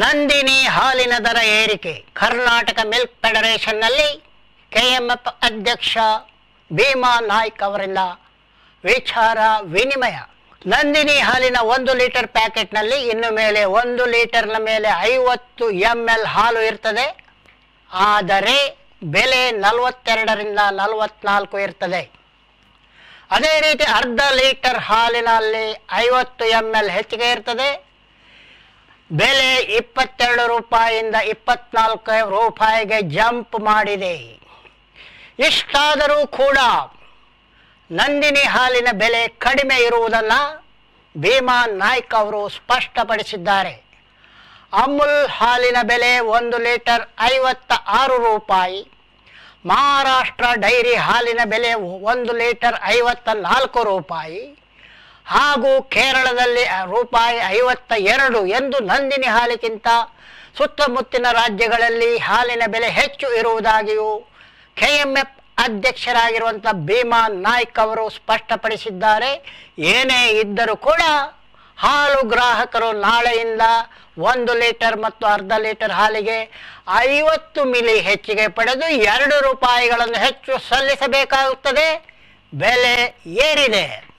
ನಂದಿನಿ ಹಾಲಿನ ದರ ಏರಿಕೆ ಕರ್ನಾಟಕ ಮಿಲ್ಕ್ ಫೆಡರೇಷನ್ನಲ್ಲಿ ಕೆಎಂಎಫ್ ಅಧ್ಯಕ್ಷ ಭೀಮಾ ನಾಯ್ಕ್ ಅವರಿಂದ ವಿಚಾರ ವಿನಿಮಯ ನಂದಿನಿ ಹಾಲಿನ ಒಂದು ಲೀಟರ್ ಪ್ಯಾಕೆಟ್ನಲ್ಲಿ ಇನ್ನು ಮೇಲೆ ಒಂದು ಲೀಟರ್ನ ಮೇಲೆ ಐವತ್ತು ಎಂ ಎಲ್ ಹಾಲು ಇರ್ತದೆ ಆದರೆ ಬೆಲೆ ನಲವತ್ತೆರಡರಿಂದ ನಲವತ್ನಾಲ್ಕು ಇರ್ತದೆ ಅದೇ ರೀತಿ ಅರ್ಧ ಲೀಟರ್ ಹಾಲಿನಲ್ಲಿ ಐವತ್ತು ಎಂ ಎಲ್ ಹೆಚ್ಚಿಗೆ ಇರ್ತದೆ ಬೆಲೆ ಇಪ್ಪತ್ತೆರಡು ರೂಪಾಯಿಂದ ಇಪ್ಪತ್ನಾಲ್ಕು ರೂಪಾಯಿಗೆ ಜಂಪ್ ಮಾಡಿದೆ ಇಷ್ಟಾದರೂ ಕೂಡ ನಂದಿನಿ ಹಾಲಿನ ಬೆಲೆ ಕಡಿಮೆ ಇರುವುದನ್ನು ಭೀಮಾ ನಾಯ್ಕ ಅವರು ಸ್ಪಷ್ಟಪಡಿಸಿದ್ದಾರೆ ಅಮುಲ್ ಹಾಲಿನ ಬೆಲೆ ಒಂದು ಲೀಟರ್ ಐವತ್ತ ಆರು ರೂಪಾಯಿ ಮಹಾರಾಷ್ಟ್ರ ಡೈರಿ ಹಾಲಿನ ಬೆಲೆ ಒಂದು ಲೀಟರ್ ಐವತ್ತ ನಾಲ್ಕು ರೂಪಾಯಿ ಹಾಗೂ ಕೇರಳದಲ್ಲಿ ರೂಪಾಯಿ ಐವತ್ತ ಎರಡು ಎಂದು ನಂದಿನಿ ಹಾಲಿಗಿಂತ ಸುತ್ತಮುತ್ತಿನ ರಾಜ್ಯಗಳಲ್ಲಿ ಹಾಲಿನ ಬೆಲೆ ಹೆಚ್ಚು ಇರುವುದಾಗಿಯೂ ಕೆಎಂಎಫ್ ಅಧ್ಯಕ್ಷರಾಗಿರುವಂಥ ಭೀಮಾ ನಾಯ್ಕ ಅವರು ಸ್ಪಷ್ಟಪಡಿಸಿದ್ದಾರೆ ಏನೇ ಇದ್ದರೂ ಕೂಡ ಹಾಲು ಗ್ರಾಹಕರು ನಾಳೆಯಿಂದ ಒಂದು ಲೀಟರ್ ಮತ್ತು ಅರ್ಧ ಲೀಟರ್ ಹಾಲಿಗೆ ಐವತ್ತು ಮಿಲಿ ಹೆಚ್ಚಿಗೆ ಪಡೆದು ಎರಡು ರೂಪಾಯಿಗಳನ್ನು ಹೆಚ್ಚು ಸಲ್ಲಿಸಬೇಕಾಗುತ್ತದೆ ಬೆಲೆ ಏರಿದೆ